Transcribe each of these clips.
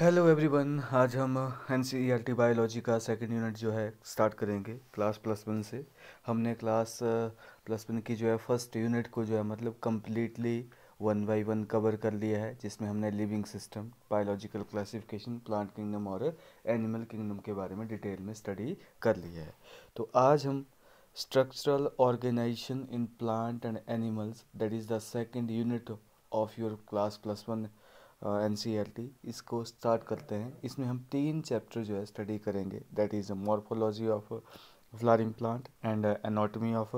Hello everyone आज हम N C biology का सेकंड यूनिट जो है स्टार्ट करेंगे क्लास प्लस वन से हमने क्लास प्लस वन की जो है फर्स्ट यूनिट को जो है मतलब completely one by one cover कर लिया है जिसमें हमने living system biological classification plant kingdom और एनिमल किंगडम के बारे में डिटेल में स्टडी कर लिया है तो आज हम structural organisation in plant and animals that is the second unit of your class plus one N C L T इसको स्टार्ट करते हैं इसमें हम तीन चैप्टर जो है स्टडी करेंगे that is morphology of flowering plant and anatomy of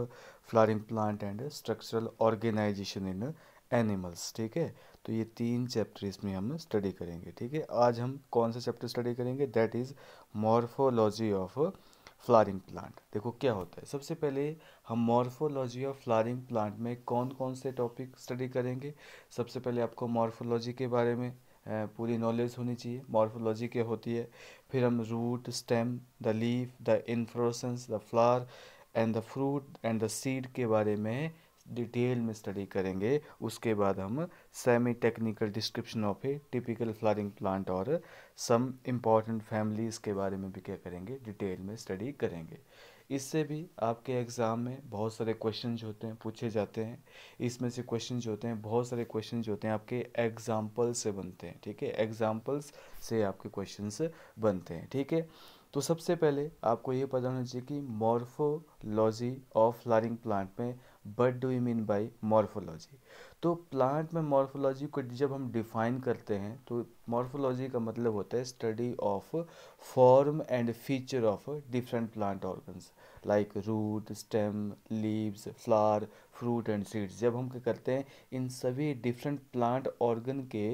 flowering plant and structural organisation in animals ठीक है तो ये तीन चैप्टर इसमें हम स्टडी करेंगे ठीक है आज हम कौन सा चैप्टर स्टडी करेंगे that is morphology of flowering plant देखो क्या होता है सबसे पहले हम मॉर्फोलॉजी ऑफ फ्लारिंग प्लांट में कौन कौन से टॉपिक स्टडी करेंगे सबसे पहले आपको मॉर्फोलॉजी के बारे में पूरी नॉलेज होनी चाहिए मॉर्फोलॉजी के होती है फिर हम root stem the leaf the inflorescence the flower and the fruit and the seed के बारे में डिटेल में स्टडी करेंगे उसके बाद हम semi technical description of a typical flowering plant और सम इम्पॉर्टेंट फैमिलीज़ के बारे में भी क्या करेंगे डिटेल में स्टडी करेंगे इससे भी आपके एग्ज़ाम में बहुत सारे क्वेश्चन होते हैं पूछे जाते हैं इसमें से क्वेश्चन होते हैं बहुत सारे क्वेश्चन होते हैं आपके एग्ज़ाम्पल से बनते हैं ठीक है एग्ज़ाम्पल्स से आपके क्वेश्चन बनते हैं ठीक है तो सबसे पहले आपको ये पता होना चाहिए कि मॉर्फोलॉजी ऑफ फ्लारिंग प्लांट में but do you mean by morphology तो प्लांट में मॉर्फोलॉजी को जब हम डिफाइन करते हैं तो मॉर्फोलॉजी का मतलब होता है study of form and feature of different plant organs like root stem leaves flower fruit and seeds जब हम क्या करते हैं इन सभी डिफरेंट प्लांट ऑर्गन के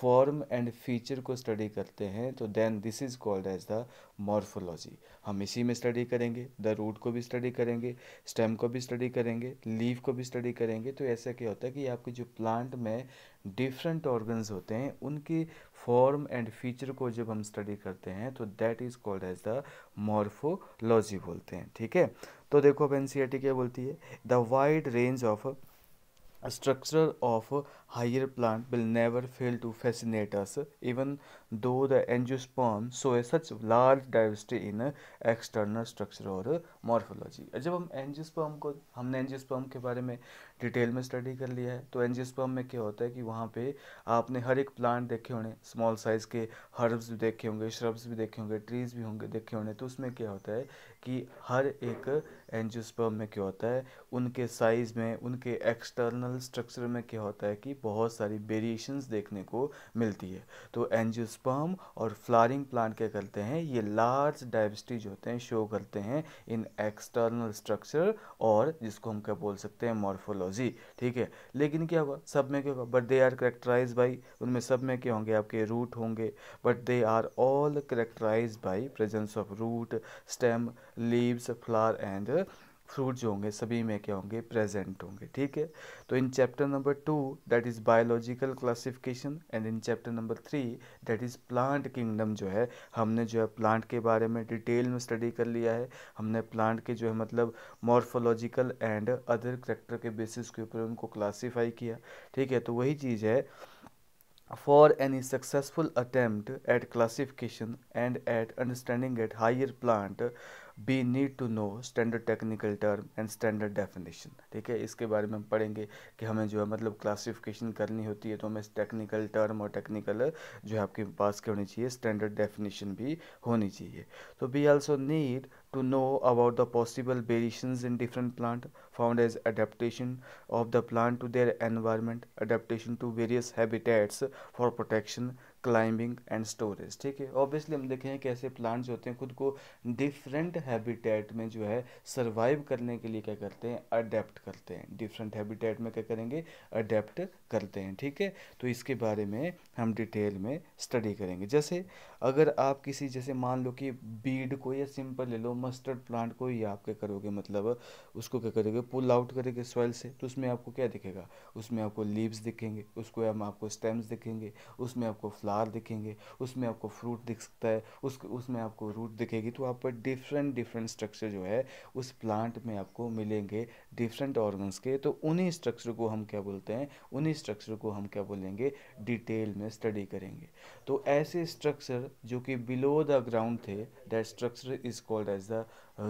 फॉर्म एंड फीचर को स्टडी करते हैं तो then this is called as the morphology हम इसी में स्टडी करेंगे द रूट को भी स्टडी करेंगे स्टेम को भी स्टडी करेंगे लीफ को भी स्टडी करेंगे तो ऐसा क्या होता है कि आपके जो प्लांट में डिफरेंट ऑर्गन्स होते हैं उनकी फॉर्म एंड फीचर को जब हम स्टडी करते हैं तो that is called as the morphology बोलते हैं ठीक है तो देखो अब एन सी e क्या बोलती है the wide range of structure of higher plant will never fail to fascinate us even though the angiosperm show a such large diversity in external structure और मॉर्फोलॉजी जब हम एनजियोस्पर्म को हमने angiosperm के बारे में डिटेल में स्टडी कर लिया है तो एनजियोस्पर्म में क्या होता है कि वहाँ पे आपने हर एक प्लांट देखे होने स्मॉल साइज़ के हर्ब्स भी देखे होंगे श्रब्स भी देखे होंगे ट्रीज भी होंगे देखे होने तो उसमें क्या होता है कि हर एक एनजियोस्पर्म में क्या होता है उनके साइज़ में उनके एक्सटर्नल स्ट्रक्चर में क्या होता है कि बहुत सारी वेरिएशंस देखने को मिलती है तो एनजियोस्पर्म और फ्लारिंग प्लांट क्या करते हैं ये लार्ज डाइवर्सिटी जो होते हैं शो करते हैं इन एक्सटर्नल स्ट्रक्चर और जिसको हम क्या बोल सकते हैं मॉर्फोलॉजी जी ठीक है लेकिन क्या हुआ सब में क्या हुआ but they are characterise by उनमें सब में क्या होंगे आपके रूट होंगे but they are all characterise by presence of root stem leaves flower and fruit जो होंगे सभी में क्या होंगे प्रेजेंट होंगे ठीक है तो in chapter number two that is biological classification and in chapter number three that is plant kingdom जो है हमने जो है प्लांट के बारे में डिटेल में स्टडी कर लिया है हमने प्लांट के जो है मतलब मॉर्फोलॉजिकल एंड अदर करेक्टर के बेसिस के ऊपर उनको क्लासीफाई किया ठीक है तो वही चीज़ है for any successful attempt at classification and at understanding at higher plant we need to know standard technical term and standard definition ठीक है इसके बारे में हम पढ़ेंगे कि हमें जो है मतलब क्लासिफिकेशन करनी होती है तो हमें टेक्निकल टर्म और टेक्निकल जो है आपके पास के होनी चाहिए स्टैंडर्ड डेफिनेशन भी होनी चाहिए तो we also need to know about the possible variations in different plant found as adaptation of the plant to their environment adaptation to various habitats for protection climbing and storage ठीक है obviously हम देखें हैं कि ऐसे plants होते हैं खुद को डिफरेंट हैबिटेट में जो है सर्वाइव करने के लिए क्या करते हैं अडेप्ट करते हैं डिफरेंट हैबिटेट में क्या करेंगे अडेप्ट करते हैं ठीक है तो इसके बारे में हम डिटेल में स्टडी करेंगे जैसे अगर आप किसी जैसे मान लो कि बीड को या सिंपल ले लो मस्टर्ड प्लांट को ही आप क्या करोगे मतलब उसको क्या करोगे पुल आउट करेंगे सॉइल से तो उसमें आपको क्या दिखेगा उसमें आपको लीव्स दिखेंगे उसको हम आपको स्टेम्स दिखेंगे उसमें आपको फ्लावर दिखेंगे उसमें आपको फ्रूट दिख सकता है उस उसमें आपको रूट दिखेगी तो आप पर डिफरेंट डिफरेंट स्ट्रक्चर जो है उस प्लांट में आपको मिलेंगे डिफरेंट ऑर्गन्स के तो उन्हीं स्ट्रक्चर को हम क्या बोलते हैं उन्हीं स्ट्रक्चर को हम क्या बोलेंगे डिटेल में स्टडी करेंगे तो ऐसे स्ट्रक्चर जो कि बिलो द ग्राउंड थे that structure is called as the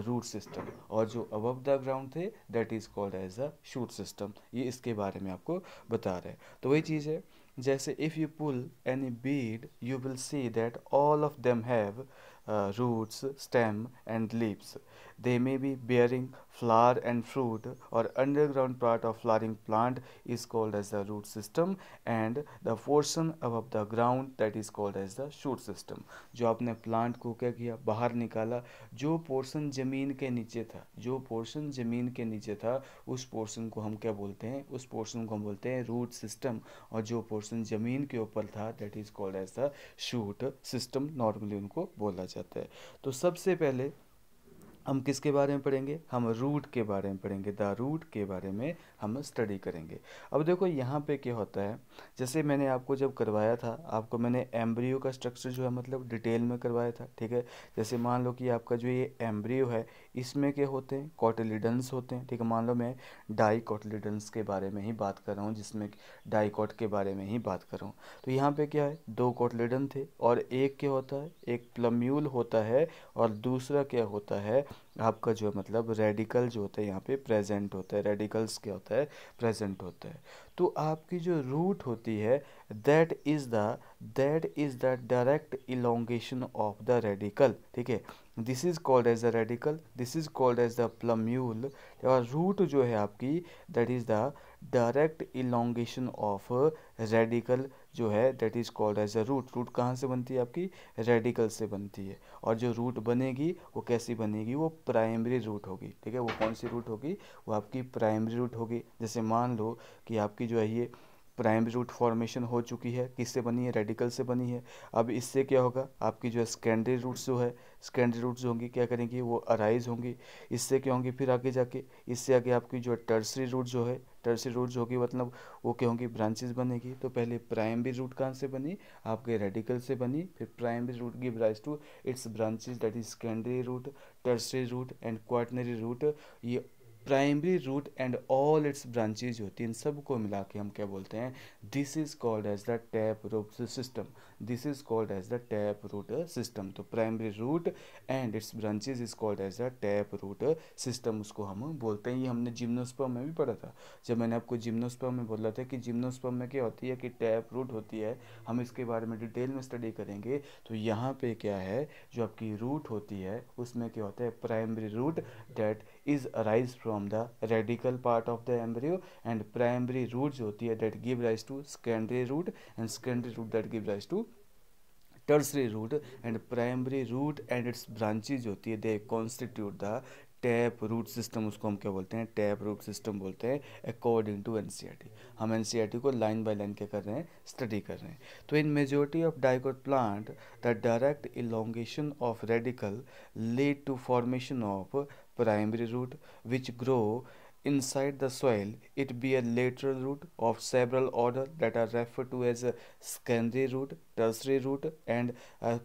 root system और जो अबव द ग्राउंड थे that is called as the shoot system ये इसके बारे में आपको बता रहे हैं तो वही चीज़ है जैसे if you pull any weed you will see that all of them have roots stem and leaves. They may be bearing flower and fruit और underground part of flowering plant is called as the root system and the portion above the ground that is called as the shoot system जो आपने plant को क्या किया बाहर निकाला जो portion जमीन के नीचे था जो पोर्सन जमीन के नीचे था उस पोर्सन को हम क्या बोलते हैं उस पोर्सन को हम बोलते हैं रूट सिस्टम और जो पोर्सन जमीन के ऊपर था that is called as the shoot system normally उनको बोला जाता है तो सबसे पहले हम किसके बारे में पढ़ेंगे हम रूट के बारे में पढ़ेंगे द रूट के बारे में हम स्टडी करेंगे अब देखो यहाँ पे क्या होता है जैसे मैंने आपको जब करवाया था आपको मैंने एम्ब्रियो का स्ट्रक्चर जो है मतलब डिटेल में करवाया था ठीक है जैसे मान लो कि आपका जो ये एम्ब्रियो है इसमें क्या होते हैं कॉटिलिडन्स होते हैं ठीक है मान लो मैं डाई कॉटिलीडन्स के बारे में ही बात कर रहा हूँ जिसमें डाइकॉट के बारे में ही बात कर रहा हूँ तो यहाँ पे क्या है दो कॉटिलीडन थे और एक क्या होता है एक प्लम्यूल होता है और दूसरा क्या होता है आपका जो मतलब रेडिकल जो होता है यहाँ पे प्रेजेंट होता है रेडिकल्स क्या होता है प्रेजेंट होता है तो आपकी जो रूट होती है that is the that is the direct elongation of the radicle ठीक है this is called as the radicle this is called as the plumule और रूट जो है आपकी that is the direct elongation of radicle जो है that is called as a root root कहाँ से बनती है आपकी रेडिकल से बनती है और जो रूट बनेगी वो कैसी बनेगी वो प्राइमरी रूट होगी ठीक है वो कौन सी रूट होगी वो आपकी प्राइमरी रूट होगी जैसे मान लो कि आपकी जो है ये प्राइमरी रूट फॉर्मेशन हो चुकी है किससे बनी है रेडिकल से बनी है अब इससे क्या होगा आपकी जो है सेकेंडरी रूट जो है सेकेंडरी रूट्स होंगी क्या करेंगी वो अराइज होंगी इससे क्या होंगी फिर आगे जाके इससे आगे आपकी जो टर्सरी रूट जो है टर्सरी रूट होगी मतलब वो क्या होंगी ब्रांचेस बनेगी तो पहले प्राइमरी रूट कहाँ से बनी आपके रेडिकल से बनी फिर primary root give rise to its branches that is secondary root tertiary root and quaternary root ये primary root and all its branches होती हैं इन सब को मिला के हम क्या बोलते हैं this is called as the tap root system this is called as the tap root system तो primary root and its branches is called as the tap root system उसको हम बोलते हैं ये हमने जिम्नोस्पर्म में भी पढ़ा था जब मैंने आपको जिम्नोस्पर्म में बोला था कि जिम्नोस्पर्म में क्या होती है कि टैप रूट होती है हम इसके बारे में डिटेल में स्टडी करेंगे तो यहाँ पे क्या है जो आपकी रूट होती है उसमें क्या होता है primary root that is arise from the radicle part of the embryo and primary root जो होती है that give rise to secondary root and secondary root that give rise to tertiary root and primary root and its branches होती है they constitute the tap root system उसको हम क्या बोलते हैं टैप रूट सिस्टम बोलते हैं according to N C R T हम एन e को लाइन बाई लाइन क्या कर रहे हैं स्टडी कर रहे हैं तो in majority of dicot plant the direct elongation of radicle lead to formation of primary root which grow inside the soil it be a lateral root of several order that are referred to as a secondary root tertiary root and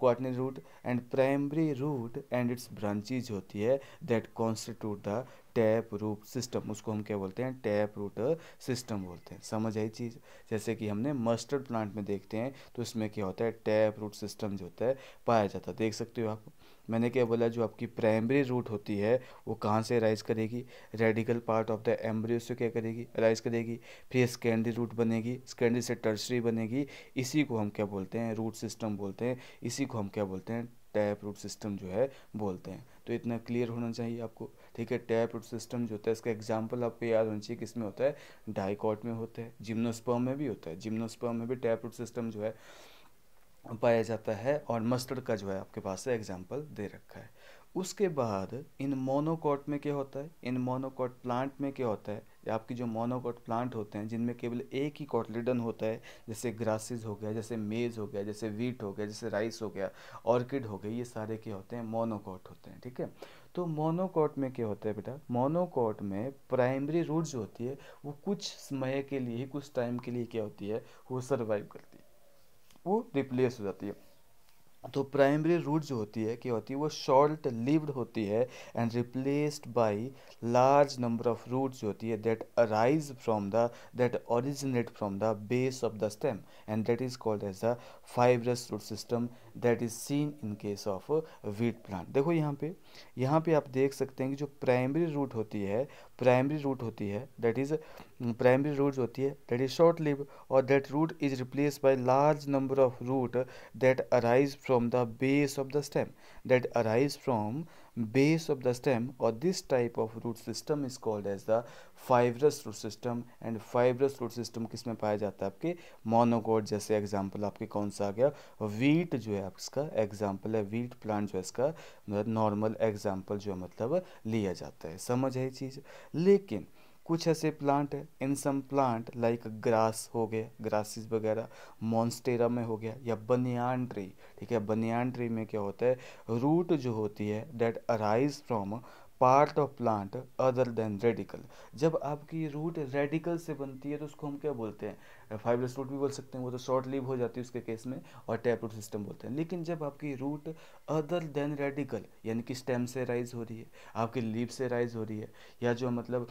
quaternary root and primary root and its branches hoti hai that constitute the tap root system उसको हम क्या बोलते हैं tap root system बोलते हैं समझ आई चीज़ जैसे कि हमने मस्टर्ड प्लांट में देखते हैं तो इसमें क्या होता है टैप रूट सिस्टम जो होता है पाया जाता है देख सकते हो आप मैंने क्या बोला जो आपकी प्राइमरी रूट होती है वो कहाँ से राइज करेगी radicle part of the embryo से क्या करेगी राइज करेगी फिर सेकेंडरी रूट बनेगी सेकेंडरी से टर्सरी बनेगी इसी को हम क्या बोलते हैं रूट सिस्टम बोलते हैं इसी को हम क्या बोलते हैं टैप रूट सिस्टम जो है बोलते हैं तो इतना क्लियर होना चाहिए आपको ठीक है टैप रूट सिस्टम जो होता है इसका एग्जाम्पल आपको याद होना चाहिए किसमें होता है डाइकॉट में होता है जिम्नोस्पर्म में भी होता है जिम्नोस्पर्म में भी टैप रूट सिस्टम जो है पाया जाता है और मस्टर्ड का जो है आपके पास एग्जाम्पल दे रखा है उसके बाद इन मोनोकॉट में क्या होता है इन मोनोकॉट प्लांट में क्या होता है आपकी जो मोनोकॉट प्लांट होते हैं जिनमें केवल एक ही कॉटलिडन होता है जैसे ग्रासेस हो गया जैसे मेज़ हो गया जैसे वीट हो गया जैसे राइस हो गया ऑर्किड हो गई ये सारे क्या होते हैं मोनोकॉट होते हैं ठीक है तो मोनोकॉट में क्या होता है बेटा मोनोकॉट में प्राइमरी रूट जो होती है वो कुछ समय के लिए कुछ टाइम के लिए क्या होती है वो सर्वाइव करती है वो रिप्लेस हो जाती है तो प्राइमरी रूट जो होती है क्या होती है वो शॉर्ट लिव्ड होती है and replaced by large number of root जो होती है that arise from the that originate from the base of the stem and that is called as the fibrous root system that is seen in case of wheat plant देखो यहाँ पे यहाँ पे आप देख सकते हैं कि जो प्राइमरी रूट होती है प्राइमरी रूट होती है दैट इज प्राइमरी रूट होती है दैट इज शॉर्ट लिव और that root is replace by large number of root that arise from the base of the stem that arise from base of the stem or this type of root system is called as the fibrous root system and fibrous root system किस में पाया जाता है आपके monocot जैसे example आपके कौन सा आ गया वीट जो है इसका एग्जाम्पल है वीट प्लांट जो है इसका नॉर्मल एग्जाम्पल जो मतलब लिया जाता है समझ है चीज़ लेकिन कुछ ऐसे प्लांट है in some plant like grass हो गया ग्रासेस वगैरह मॉन्स्टेरा में हो गया या बनियान ट्री ठीक है बनियान ट्री में क्या होता है रूट जो होती है that arise from part of plant other than radicle जब आपकी रूट रेडिकल से बनती है तो उसको हम क्या बोलते हैं फाइबरस रूट भी बोल सकते हैं वो तो शॉर्ट लीव हो जाती है उसके केस में और टैप रूट सिस्टम बोलते हैं लेकिन जब आपकी रूट अदर देन रेडिकल यानी कि स्टेम से राइज हो रही है आपकी लीव से राइज हो रही है या जो मतलब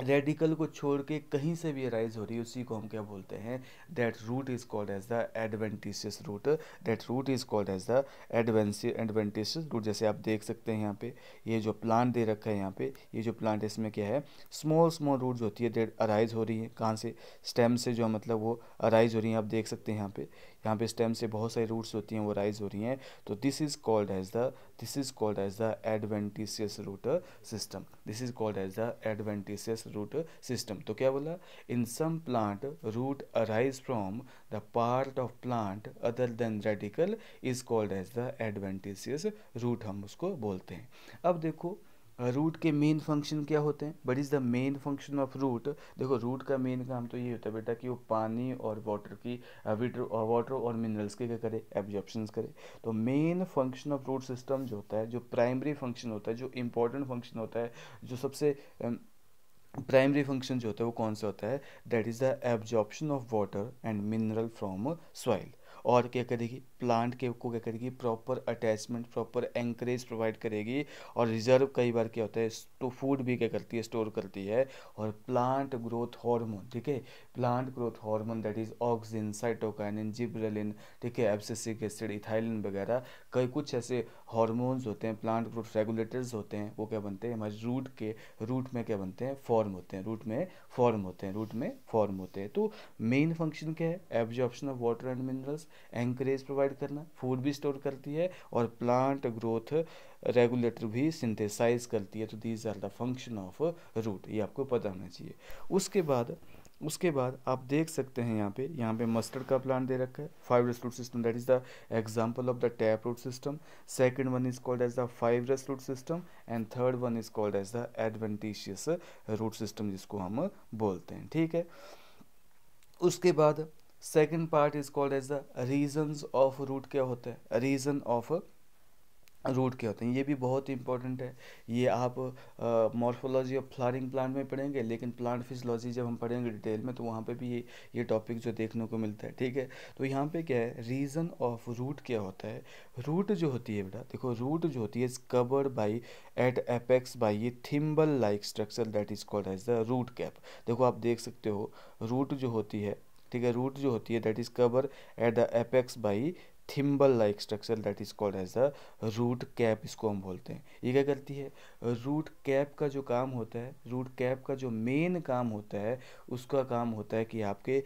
रेडिकल को छोड़ के कहीं से भी अराइज हो रही है उसी को हम क्या बोलते हैं that root is called as the adventitious root that root is called as the एडवेंसी एडवेंटिशियस रूट जैसे आप देख सकते हैं यहाँ पे ये जो प्लांट दे रखा है यहाँ पे ये जो प्लांट इसमें क्या है स्मॉल स्मॉल रूट जो होती है डेट अराइज हो रही है कहाँ से स्टेम से जो मतलब वो अराइज हो रही है आप देख सकते हैं यहाँ पे यहाँ पे स्टेम से बहुत सारी रूट्स होती हैं वो राइज हो रही हैं तो this is called as the this is called as the adventitious root system this is called as the adventitious cellulose root system तो क्या बोला in some plant root arise from the part of plant other than radicle is called as the adventitious root हम उसको बोलते हैं अब देखो root के मेन फंक्शन क्या होते हैं but is the main function of root देखो रूट का मेन काम तो ये होता है बेटा कि वो पानी और वाटर की और वाटर और मिनरल्स के क्या करे एब्जॉर्प्शन करे तो main function of root system जो होता है जो प्राइमरी फंक्शन होता है जो इम्पोर्टेंट फंक्शन होता है जो सबसे प्राइमरी फंक्शन जो होता है वो कौन सा होता है that is the absorption of water and mineral from soil और क्या करेगी प्लांट के को क्या करेगी proper attachment proper anchorage provide करेगी और रिजर्व कई बार क्या होता है तो फूड भी क्या करती है स्टोर करती है और प्लांट ग्रोथ हार्मोन ठीक है plant growth hormone that is auxin cytokinin gibberellin ठीक है एब्सेसिक एसिड इथाइलिन वगैरह कई कुछ ऐसे हॉर्मोन्स होते हैं प्लांट ग्रोथ रेगुलेटर्स होते हैं वो क्या बनते हैं हमारे रूट के रूट में क्या बनते हैं फॉर्म होते हैं रूट में फॉर्म होते हैं रूट में फॉर्म होते हैं तो मेन फंक्शन क्या है absorption of water and minerals anchorage provide करना फूड भी स्टोर करती है और प्लांट ग्रोथ रेगुलेटर भी सिंथेसाइज करती है तो these are the function of root ये आपको पता होना चाहिए उसके बाद उसके बाद आप देख सकते हैं यहाँ पे यहाँ पे मस्टर्ड का प्लांट दे रखा है fibrous root system that is the example of the tap root system second one is called as the fibrous root system and third one is called as the adventitious root system जिसको हम बोलते हैं ठीक है उसके बाद second part is called as the region of root क्या होता है रीजन ऑफ रूट के होते हैं ये भी बहुत इंपॉर्टेंट है ये आप मॉर्फोलॉजी ऑफ फ्लारिंग प्लांट में पढ़ेंगे लेकिन प्लांट फिजोलॉजी जब हम पढ़ेंगे डिटेल में तो वहाँ पे भी ये ये टॉपिक जो देखने को मिलता है ठीक है तो यहाँ पे क्या है रीज़न ऑफ रूट क्या होता है रूट जो होती है बेटा देखो रूट जो होती है is covered by at apex by ये thimble like structure that is called as the root cap देखो आप देख सकते हो रूट जो होती है ठीक है रूट जो होती है that is cover at the apex by thimble like structure that is called as the root cap इसको हम बोलते हैं ये क्या करती है रूट कैप का जो काम होता है रूट कैप का जो मेन काम होता है उसका काम होता है कि आपके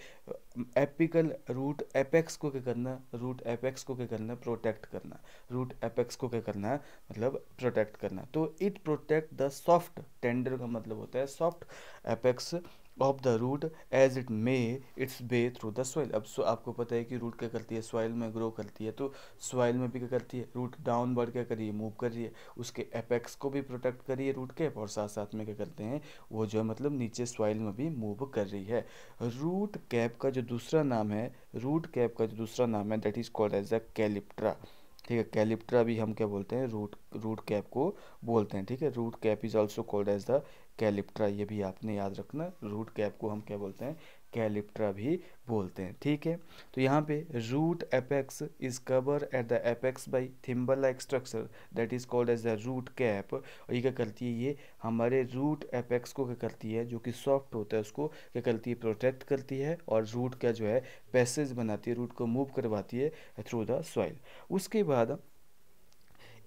एपिकल रूट एपेक्स को क्या करना रूट एपेक्स को क्या करना प्रोटेक्ट करना रूट एपेक्स को क्या करना मतलब प्रोटेक्ट करना तो it protect the soft tender का मतलब होता है soft apex of the root as it may its way through the soil अब सो आपको पता है कि रूट क्या करती है सॉइल में ग्रो करती है तो सॉइल में भी क्या करती है रूट डाउन बर्ड क्या करिए मूव करिए उसके एपेक्स को भी प्रोटेक्ट करिए रूट के और साथ साथ में क्या करते हैं वो जो है मतलब नीचे सॉइल में भी मूव कर रही है रूट कैप का जो दूसरा नाम है रूट कैप का जो दूसरा नाम है that is called as the calyptra ठीक है कैलिप्ट्रा भी हम क्या बोलते हैं रूट रूट कैप को बोलते हैं ठीक है root cap is also called as the calyptra ये भी आपने याद रखना रूट कैप को हम क्या बोलते हैं कैलिप्ट्रा भी बोलते हैं ठीक है तो यहाँ पे root apex is cover at the apex by thimble like structure that is called as the root cap और ये क्या करती है ये हमारे रूट एपेक्स को क्या करती है जो कि सॉफ्ट होता है उसको क्या करती है प्रोटेक्ट करती है और रूट का जो है पैसेज बनाती है रूट को मूव करवाती है थ्रू द सॉइल उसके बाद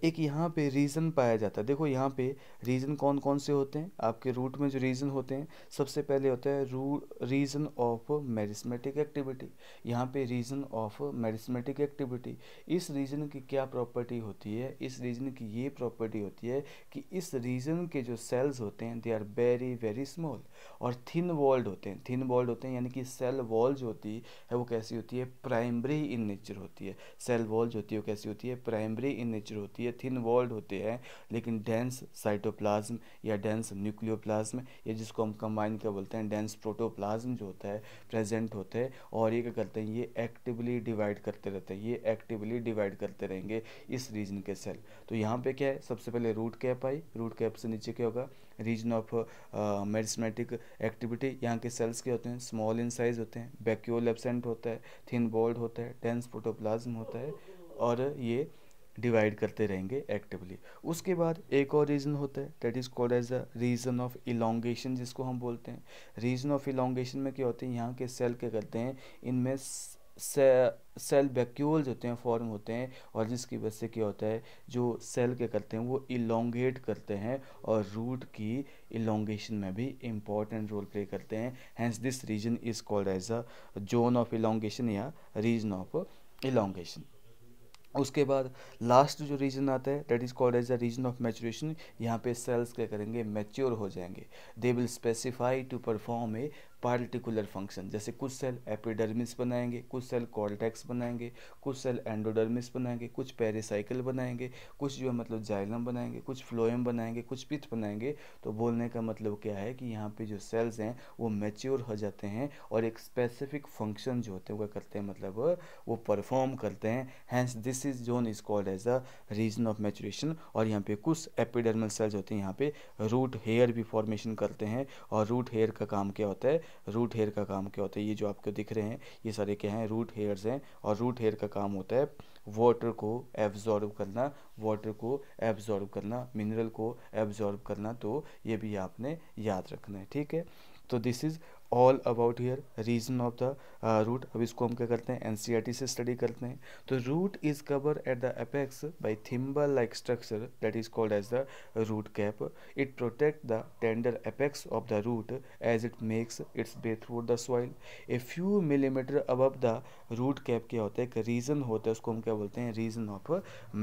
एक यहाँ पे रीज़न पाया जाता है देखो यहाँ पे रीज़न कौन कौन से होते हैं आपके रूट में जो रीज़न होते हैं सबसे पहले होता है रू रीज़न ऑफ मेरिस्मेटिक एक्टिविटी यहाँ पे रीज़न ऑफ मेरिस्मेटिक एक्टिविटी इस रीज़न की क्या प्रॉपर्टी होती है इस रीज़न की ये प्रॉपर्टी होती है कि इस रीज़न के जो सेल्स होते हैं they are very very small और थिन वॉल्ड होते हैं थिन वॉल्ड होते हैं यानी कि सेल वॉल जो होती है वो कैसी होती है प्राइमरी इन नेचर होती है सेल वॉल जो होती है वो कैसी होती है प्राइमरी इन नेचर होती है ये थिन वॉल्ड होते हैं लेकिन डेंस साइटोप्लाज्म या डेंस न्यूक्लियोप्लाज्म या जिसको हम कंबाइन क्या बोलते हैं डेंस प्रोटोप्लाज्म जो होता है प्रेजेंट होते हैं और ये क्या करते हैं ये एक्टिवली डिवाइड करते रहते हैं ये एक्टिवली डिवाइड करते रहेंगे इस रीजन के सेल तो यहाँ पर क्या है सबसे पहले रूट कैप आई रूट कैप से नीचे क्या होगा रीजन ऑफ मेडिसमेटिक एक्टिविटी यहाँ के सेल्स क्या होते हैं स्मॉल इन साइज होते हैं बैक्यूल एबसेंट होता है थिन बोल्ड होता है डेंस प्रोटोप्लाज्म होता है और ये डिवाइड करते रहेंगे एक्टिवली उसके बाद एक और रीज़न होता है that is called as a region of elongation जिसको हम बोलते हैं रीज़न ऑफ इलोंगेशन में क्या होते हैं यहाँ के सेल क्या करते हैं इनमें से, सेल वैक्यूल्स होते हैं फॉर्म होते हैं और जिसकी वजह से क्या होता है जो सेल क्या करते हैं वो इलोंगेट करते हैं और रूट की इलोंगेशन में भी इम्पॉर्टेंट रोल प्ले करते हैं hence this region is called as a zone of elongation या रीजन ऑफ इलोंगेशन उसके बाद लास्ट जो रीजन आता है that is called as a region of maturation यहाँ पे सेल्स क्या करेंगे मैच्योर हो जाएंगे they will specify to perform a particular function जैसे कुछ सेल एपिडर्मिस बनाएंगे कुछ सेल कॉर्टेक्स बनाएंगे कुछ सेल एंडोडर्मिस बनाएंगे कुछ पेरिसाइकिल बनाएंगे कुछ जो है मतलब जाइलम बनाएंगे कुछ फ्लोएम बनाएंगे कुछ पिथ बनाएंगे तो बोलने का मतलब क्या है कि यहाँ पे जो सेल्स हैं वो मेच्योर हो जाते हैं और एक स्पेसिफिक फंक्शन जो होते हैं वो करते हैं मतलब वो परफॉर्म करते हैं hence this is zone is called as a region of maturation और यहाँ पे कुछ एपिडर्मल सेल्स होते हैं यहाँ पे रूट हेयर भी फॉर्मेशन करते हैं और रूट हेयर का काम क्या होता है रूट हेयर का काम क्या होता है ये जो आपको दिख रहे हैं ये सारे क्या हैं रूट हेयर्स हैं और रूट हेयर का काम होता है वाटर को एब्जॉर्ब करना वाटर को एब्जॉर्ब करना मिनरल को एब्जॉर्ब करना तो ये भी आपने याद रखना है ठीक है तो this is all about here region of the root अब इसको हम क्या करते हैं एनसीईआरटी e से स्टडी करते हैं तो root is cover at the apex by thimble like structure that is called as the root cap it protect the tender apex of the root as it makes its way through the soil a few millimetre above the root cap क्या होता है एक reason होता है उसको हम क्या बोलते हैं रीजन ऑफ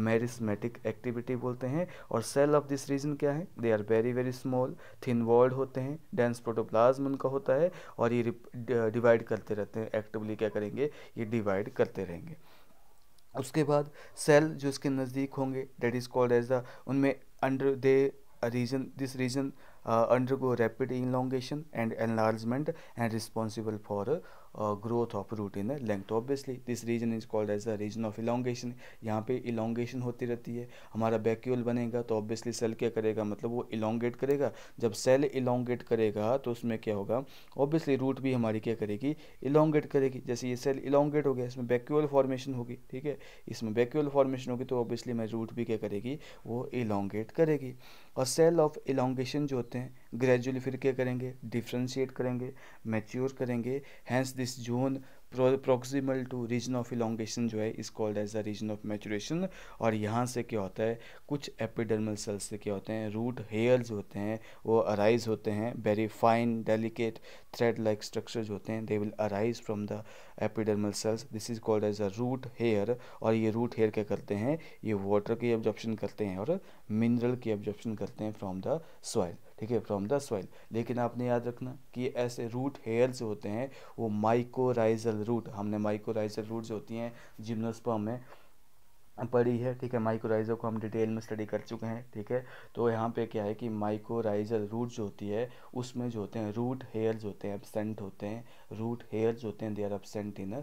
मेरिस्मेटिक एक्टिविटी बोलते हैं और सेल ऑफ दिस रीजन क्या है they are very very small thin walled होते हैं डेंस प्रोटोप्लाज्म उनका होता है और ये डिवाइड करते रहते हैं एक्टिवली क्या करेंगे ये डिवाइड करते रहेंगे उसके बाद सेल जो इसके नज़दीक होंगे that is called as the उनमें under they region this region undergo rapid elongation and enlargement and responsible for uh, growth of root in the length obviously this region is called as the region of elongation यहाँ पे elongation होती रहती है हमारा vacuole बनेगा तो obviously cell क्या करेगा मतलब वो elongate करेगा जब cell elongate करेगा तो उसमें क्या होगा obviously root भी हमारी क्या करेगी elongate करेगी जैसे ये cell elongate हो गया इसमें vacuole formation होगी ठीक है इसमें vacuole formation होगी तो obviously मैं root भी क्या करेगी वो elongate करेगी और cell of elongation जो होते हैं ग्रेजुअली फिर क्या करेंगे डिफ्रेंशिएट करेंगे मैच्योर करेंगे hence this zone proximal to region of elongation जो है is called as a region of maturation और यहाँ से क्या होता है कुछ एपिडर्मल सेल्स से क्या होते हैं रूट हेयर्स होते हैं वो अराइज होते हैं very fine delicate thread like structures होते हैं they will arise from the epidermal cells this is called as a root hair और ये रूट हेयर क्या करते हैं ये वाटर की ऑब्जॉप्शन करते हैं और मिनरल की ऑब्जॉप्शन करते हैं फ्रॉम द सॉइल ठीक है फ्रॉम द सॉइल लेकिन आपने याद रखना कि ऐसे रूट हेयर जो होते हैं वो माइकोराइजल रूट हमने माइकोराइजल रूट जो होती हैं जिम्नोस्पर्म में पढ़ी है ठीक है माइक्रोराइजर को हम डिटेल में स्टडी कर चुके हैं ठीक है तो यहाँ पे क्या है कि माइकोराइजल रूट जो होती है उसमें जो होते हैं रूट हेयर्स होते हैं एबसेंट होते हैं रूट हेयर्स होते हैं they are absent in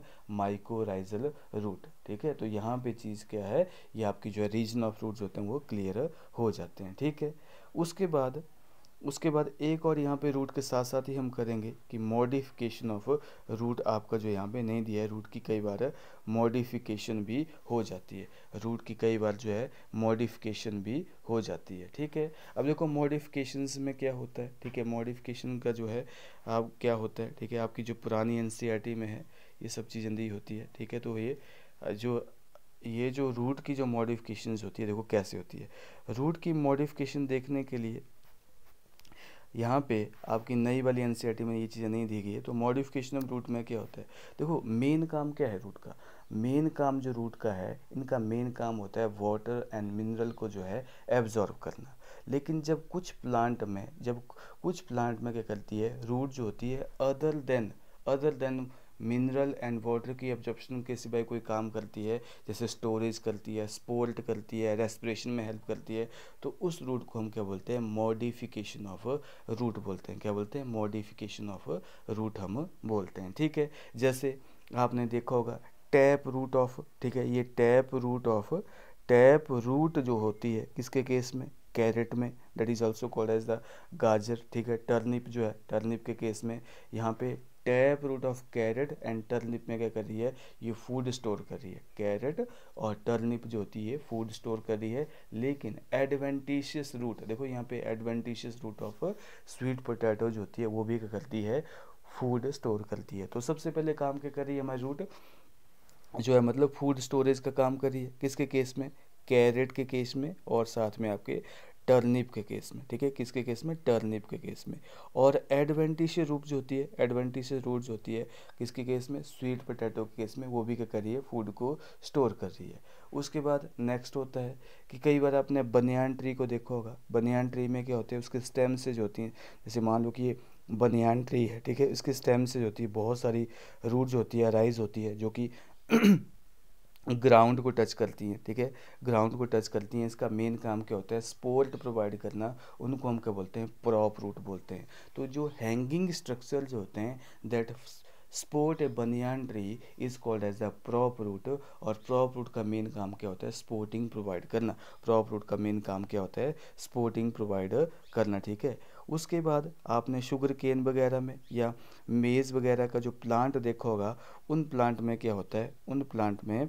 mycorrhizal root ठीक है तो यहाँ पे चीज़ क्या है ये आपकी जो है रीजन ऑफ रूट होते हैं वो क्लियर हो जाते हैं ठीक है उसके बाद उसके बाद एक और यहाँ पे रूट के साथ साथ ही हम करेंगे कि मॉडिफिकेशन ऑफ रूट आपका जो यहाँ पे नहीं दिया है रूट की कई बार मॉडिफिकेशन भी हो जाती है रूट की कई बार जो है मॉडिफिकेशन भी हो जाती है ठीक है अब देखो मॉडिफिकेशन में क्या होता है ठीक है मॉडिफिकेशन का जो है आप क्या होता है ठीक है आपकी जो पुरानी एन e में है ये सब चीज़ें दी होती है ठीक है तो ये जो ये जो रूट की जो मॉडिफ़िकेशन होती है देखो कैसे होती है रूट की मॉडिफिकेशन देखने के लिए यहाँ पे आपकी नई वाली एन में ये चीज़ें नहीं दी गई है तो मॉडिफिकेशन ऑफ रूट में क्या होता है देखो मेन काम क्या है रूट का मेन काम जो रूट का है इनका मेन काम होता है वाटर एंड मिनरल को जो है एब्जॉर्ब करना लेकिन जब कुछ प्लांट में जब कुछ प्लांट में क्या करती है रूट जो होती है other than other than mineral and water की एब्जॉर्प्शन के सिवाय कोई काम करती है जैसे स्टोरेज करती है स्पोर्ट करती है रेस्पिरेशन में हेल्प करती है तो उस रूट को हम क्या बोलते हैं मॉडिफिकेशन ऑफ रूट बोलते हैं क्या बोलते हैं मॉडिफिकेशन ऑफ रूट हम बोलते हैं ठीक है जैसे आपने देखा होगा टैप रूट ऑफ ठीक है ये tap root of tap root जो होती है किसके केस में कैरेट में that is also called as the gajar ठीक है टर्निप जो है टर्निप के केस में यहाँ पे tap root of carrot and turnip में क्या कर रही है ये फूड स्टोर कर रही है कैरेट और टर्निप जो होती है फूड स्टोर कर रही है लेकिन एडवेंटिशियस रूट देखो यहाँ पे adventitious root of sweet potato जो होती है वो भी क्या करती है फूड स्टोर करती है तो सबसे पहले काम क्या कर रही है हमारी रूट जो है मतलब फूड स्टोरेज का काम कर रही है किसके केस में कैरेट के केस में और साथ में आपके टर्निप के केस में ठीक है किसके केस में टर्निप के केस में और एडवेंटिश रूप जो होती है एडवेंटिश रूट जो होती है किसके केस में स्वीट पोटैटो के केस में वो भी क्या कर रही है फूड को स्टोर कर रही है उसके बाद नेक्स्ट होता है कि कई बार आपने बनियान ट्री को देखा होगा बनियान ट्री में क्या होते हैं उसके स्टेम से जो होती हैं जैसे मान लो कि ये बनियान ट्री है ठीक है इसके स्टेम से जो होती है बहुत सारी रूट जो होती है राइज होती है जो कि ग्राउंड को टच करती हैं ठीक है ग्राउंड को टच करती हैं इसका मेन काम क्या होता है स्पोर्ट प्रोवाइड करना उनको हम क्या बोलते हैं प्रॉप रूट बोलते हैं तो जो हैंगिंग स्ट्रक्चर जो होते हैं that support a banyan tree is called as the prop root और प्रॉप रूट का मेन काम क्या होता है स्पोर्टिंग प्रोवाइड करना प्रॉप रूट का मेन काम क्या होता है स्पोर्टिंग प्रोवाइड करना ठीक है उसके बाद आपने शुगर केन वगैरह में या मेज़ वगैरह का जो प्लांट देखा होगा उन प्लांट में क्या होता है उन प्लांट में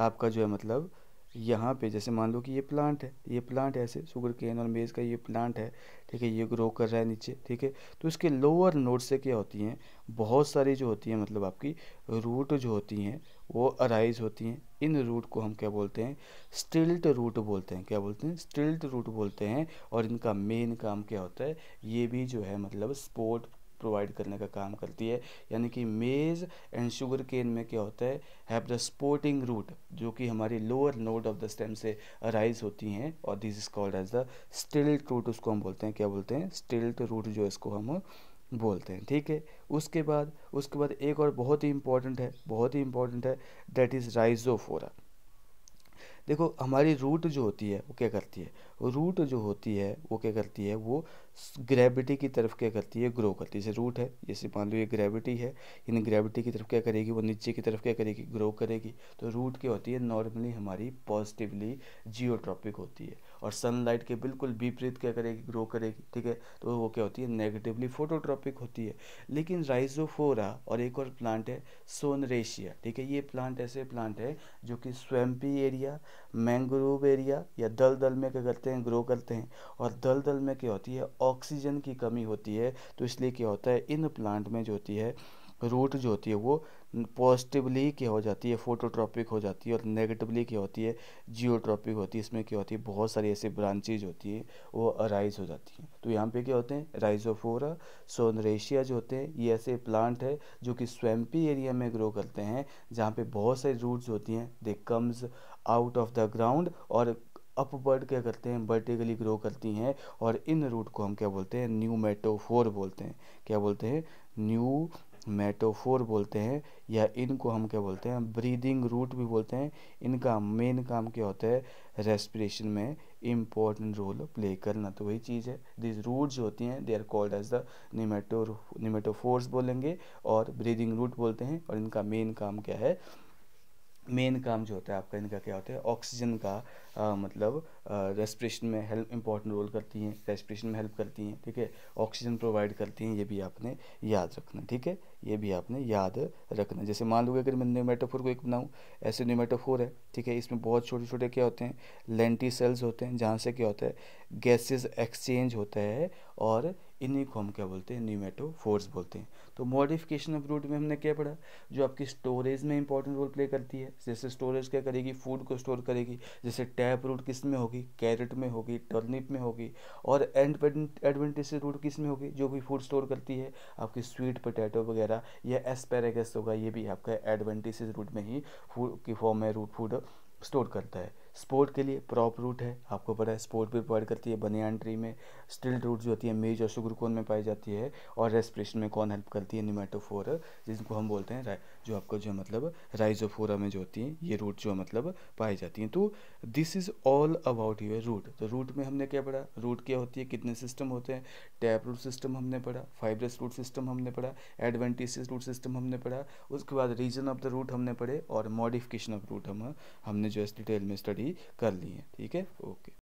आपका जो है मतलब यहाँ पे जैसे मान लो कि ये प्लांट है ये प्लांट ऐसे शुगर केन और मेज़ का ये प्लांट है ठीक है ये ग्रो कर रहा है नीचे ठीक है तो इसके लोअर नोड से क्या होती हैं बहुत सारी जो होती हैं मतलब आपकी रूट जो होती हैं वो अराइज होती हैं इन रूट को हम क्या बोलते हैं स्टिल्ट रूट बोलते हैं क्या बोलते हैं स्टिल्ट रूट बोलते हैं और इनका मेन काम क्या होता है ये भी जो है मतलब स्पोर्ट प्रोवाइड करने का काम करती है यानी कि मेज़ एंड शुगर केन में क्या होता है हैव द स्पोर्टिंग रूट जो कि हमारी lower node of the stem से अराइज होती हैं और this is called as the stilt root उसको हम बोलते हैं क्या बोलते हैं स्टिल्ट रूट जो इसको हम बोलते हैं ठीक है उसके बाद उसके बाद एक और बहुत ही इंपॉर्टेंट है बहुत ही इंपॉर्टेंट है दैट इज़ राइजोफोरा देखो हमारी रूट जो होती है वो क्या करती है रूट जो होती है वो क्या करती है वो ग्रेविटी की तरफ क्या करती है ग्रो करती है जैसे रूट है जैसे मान लो ये ग्रेविटी है यानी ग्रेविटी की तरफ क्या करेगी वो नीचे की तरफ क्या करेगी ग्रो करेगी तो रूट क्या होती है नॉर्मली हमारी पॉजिटिवली जियोट्रॉपिक होती है और सनलाइट के बिल्कुल विपरीत क्या करेगी ग्रो करेगी ठीक है तो वो क्या होती है नेगेटिवली फोटोट्रॉपिक होती है लेकिन राइजोफोरा और एक और प्लांट है सोनरेशिया ठीक है ये प्लांट ऐसे प्लांट है जो कि स्वैम्पी एरिया मैंग्रोव एरिया या दल दल में क्या करते हैं ग्रो करते हैं और दल दल में क्या होती है ऑक्सीजन की कमी होती है तो इसलिए क्या होता है इन प्लांट में जो होती है रूट जो होती है वो पॉजिटिवली क्या हो जाती है फोटोट्रॉपिक हो जाती है और नेगेटिवली क्या होती है जियोट्रॉपिक होती है इसमें क्या होती है बहुत सारी ऐसी ब्रांचेज होती है वो अराइज हो जाती हैं तो यहाँ पे क्या होते हैं राइजोफोरा सोनरेशिया जो होते हैं ये ऐसे प्लांट है जो कि स्वैम्पी एरिया में ग्रो करते हैं जहाँ पे बहुत सारी रूट्स होती हैं they comes out of the ground और अपवर्ड क्या करते हैं वर्टिकली ग्रो करती हैं और इन रूट को हम क्या बोलते हैं न्यू मेटोफोर बोलते हैं क्या बोलते हैं न्यू मेटोफोर बोलते हैं या इनको हम क्या बोलते हैं ब्रीदिंग रूट भी बोलते हैं इनका मेन काम क्या होता है रेस्पिरेशन में इम्पोर्टेंट रोल प्ले करना तो वही चीज़ है दिस रूट जो होती हैं they are called as the pneumato pneumatophores बोलेंगे और ब्रीदिंग रूट बोलते हैं और इनका मेन काम क्या है मेन काम जो होता है आपका इनका क्या होता है ऑक्सीजन का आ, मतलब रेस्पिरेशन में हेल्प इंपॉर्टेंट रोल करती हैं रेस्पिरेशन में हेल्प करती हैं ठीक है ऑक्सीजन प्रोवाइड करती हैं ये भी आपने याद रखना ठीक है ये भी आपने याद रखना जैसे मान लो अगर मैं न्यूमेटोफोर को एक बनाऊँ ऐसे न्यूमेटोफोर है ठीक है इसमें बहुत छोटे छोटे क्या होते हैं लेंटी सेल्स होते हैं जहाँ से क्या होता है गैसेज एक्सचेंज होता है और इन्हीं को हम क्या बोलते हैं फोर्स बोलते हैं तो मॉडिफिकेशन ऑफ रूट में हमने क्या पढ़ा जो आपकी स्टोरेज में इंपॉर्टेंट रोल प्ले करती है जैसे स्टोरेज क्या करेगी फूड को स्टोर करेगी जैसे टैप रूट किस में होगी कैरेट में होगी टर्निप में होगी और एंड एडवेंटेज रूट किस में होगी जो भी फूड स्टोर करती है आपकी स्वीट पोटैटो वगैरह या एस्पेरेगस होगा ये भी आपका एडवेंटेज रूट में ही फूड की फॉर्म में रूट फूड स्टोर करता है स्पोर्ट के लिए प्रॉप रूट है आपको पता है स्पोर्ट भी प्रोवाइड करती है बनियान ट्री में स्टिल रूट जो होती है मेज और शुक्रकोन में पाई जाती है और रेस्पिरेशन में कौन हेल्प करती है निमेटोफोर जिनको हम बोलते हैं जो आपका जो मतलब राइजोफोरा में जो होती हैं ये रूट जो मतलब पाई जाती हैं तो this is all about your root तो रूट में हमने क्या पढ़ा रूट क्या होती है कितने सिस्टम होते हैं टैप रूट सिस्टम हमने पढ़ा फाइब्रस रूट सिस्टम हमने पढ़ा एडवेंटिस रूट सिस्टम हमने पढ़ा उसके बाद रीजन ऑफ द रूट हमने पढ़े और मॉडिफिकेशन ऑफ रूट हम हमने जो है डिटेल में स्टडी कर ली है ठीक है ओके